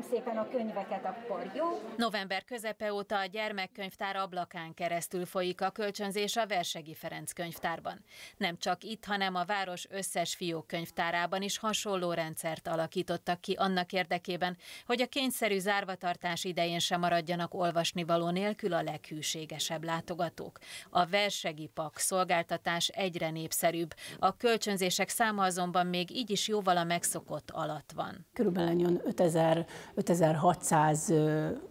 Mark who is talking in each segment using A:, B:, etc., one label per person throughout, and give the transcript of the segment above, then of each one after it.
A: kérem szépen a könyveket akkor, jó? November közepe óta a gyermekkönyvtár ablakán keresztül folyik a kölcsönzés a Versegi Ferenc könyvtárban. Nem csak itt, hanem a város összes fiók könyvtárában is hasonló rendszert alakítottak ki annak érdekében, hogy a kényszerű zárvatartás idején sem maradjanak olvasnivaló nélkül a leghűségesebb látogatók. A Versegi Pak szolgáltatás egyre népszerűbb, a kölcsönzések száma azonban még így is jóval a megszokott alatt van. Körülbelül
B: 5000 5600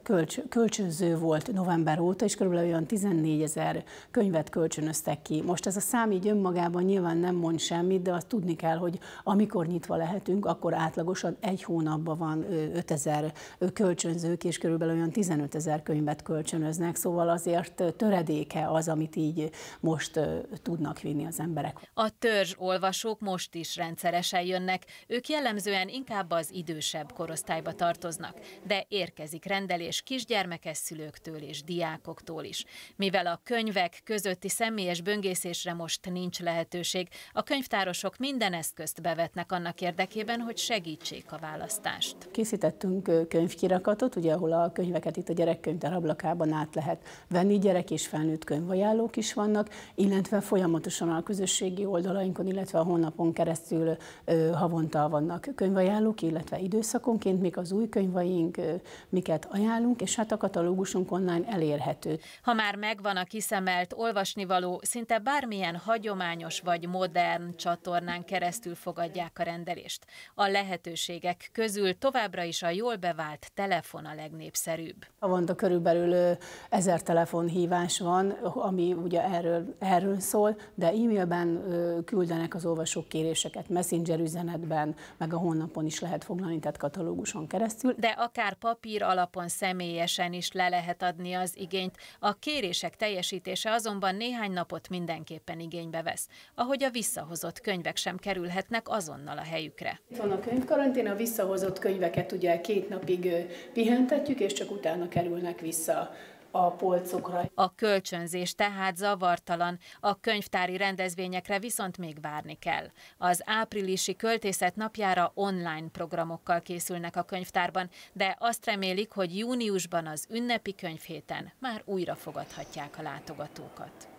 B: kölcs, kölcsönző volt november óta, és körülbelül olyan 14 ezer könyvet kölcsönöztek ki. Most ez a szám így önmagában nyilván nem mond semmit, de azt tudni kell, hogy amikor nyitva lehetünk, akkor átlagosan egy hónapban van 5000 kölcsönzők, és körülbelül olyan 15 ezer könyvet kölcsönöznek, szóval azért töredéke az, amit így most tudnak vinni az emberek.
A: A törzs olvasók most is rendszeresen jönnek, ők jellemzően inkább az idősebb korosztályba tartoznak tartoznak, de érkezik rendelés kisgyermekes szülőktől és diákoktól is. Mivel a könyvek közötti személyes böngészésre most nincs lehetőség, a könyvtárosok minden eszközt bevetnek annak érdekében, hogy segítsék a választást.
B: Készítettünk könyvkirakatot, ugye, ahol a könyveket itt a gyerekkönyvtár ablakában át lehet venni, gyerek és felnőtt könyvajánlók is vannak, illetve folyamatosan a közösségi oldalainkon, illetve a honlapon keresztül havonta vannak könyvajánlók, illetve időszakonként, még az új könyvaink, miket ajánlunk, és hát a katalógusunk online elérhető.
A: Ha már megvan a kiszemelt olvasnivaló, szinte bármilyen hagyományos vagy modern csatornán keresztül fogadják a rendelést. A lehetőségek közül továbbra is a jól bevált telefon a legnépszerűbb.
B: Havonta körülbelül ezer telefonhívás van, ami ugye erről, erről szól, de e-mailben küldenek az olvasók kéréseket, messenger üzenetben, meg a honlapon is lehet foglalni, tehát
A: katalóguson keresztül keresztül, de akár papír alapon személyesen is le lehet adni az igényt. A kérések teljesítése azonban néhány napot mindenképpen igénybe vesz, ahogy a visszahozott könyvek sem kerülhetnek azonnal a helyükre. Itt van a könyvkarantén,
B: a visszahozott könyveket ugye két napig pihentetjük, és csak utána kerülnek vissza a
A: polcokra. A kölcsönzés tehát zavartalan, a könyvtári rendezvényekre viszont még várni kell. Az áprilisi költészet napjára online programokkal készülnek a könyvtárban, de azt remélik, hogy júniusban az ünnepi könyvhéten már újra fogadhatják a látogatókat.